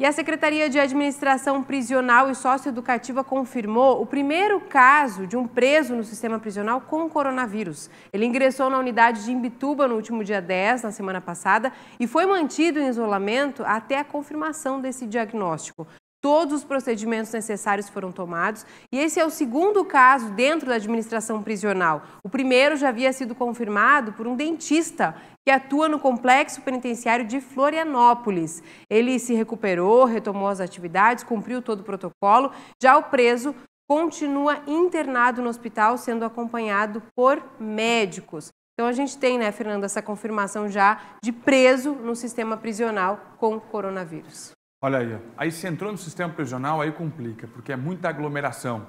E a Secretaria de Administração Prisional e Socioeducativa confirmou o primeiro caso de um preso no sistema prisional com coronavírus. Ele ingressou na unidade de Imbituba no último dia 10, na semana passada, e foi mantido em isolamento até a confirmação desse diagnóstico. Todos os procedimentos necessários foram tomados e esse é o segundo caso dentro da administração prisional. O primeiro já havia sido confirmado por um dentista que atua no complexo penitenciário de Florianópolis. Ele se recuperou, retomou as atividades, cumpriu todo o protocolo. Já o preso continua internado no hospital, sendo acompanhado por médicos. Então a gente tem, né, Fernando, essa confirmação já de preso no sistema prisional com coronavírus. Olha aí, aí você entrou no sistema prisional, aí complica, porque é muita aglomeração.